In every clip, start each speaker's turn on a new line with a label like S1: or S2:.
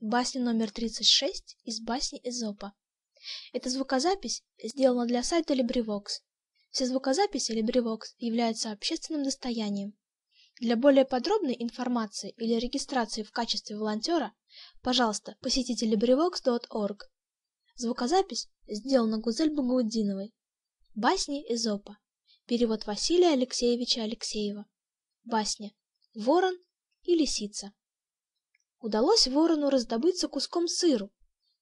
S1: басня номер 36 из басни Эзопа. Эта звукозапись сделана для сайта LibriVox. Все звукозаписи LibriVox являются общественным достоянием. Для более подробной информации или регистрации в качестве волонтера, пожалуйста, посетите LibriVox.org. Звукозапись сделана Гузель Багаудиновой. Басни Эзопа. Перевод Василия Алексеевича Алексеева. Басня «Ворон и лисица» удалось ворону раздобыться куском сыру.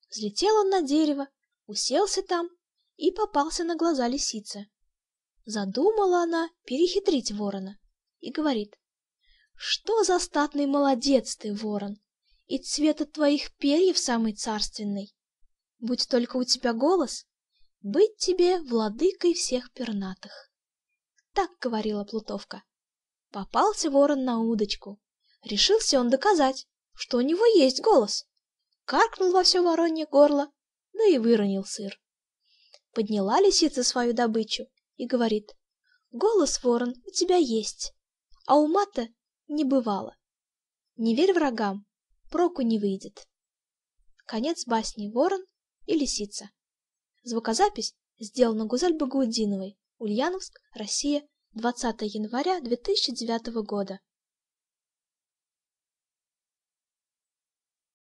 S1: Взлетел он на дерево, уселся там и попался на глаза лисице. Задумала она перехитрить ворона и говорит, «Что за статный молодец ты, ворон, и цвета твоих перьев самый царственный! Будь только у тебя голос, быть тебе владыкой всех пернатых!» Так говорила Плутовка. Попался ворон на удочку. Решился он доказать, что у него есть голос. Каркнул во все воронье горло, да и выронил сыр. Подняла лисица свою добычу и говорит, «Голос, ворон, у тебя есть, а у Мата не бывало. Не верь врагам, проку не выйдет». Конец басни «Ворон и лисица». Звукозапись сделана Гузель Багаудиновой, Ульяновск, Россия, 20 января 2009 года.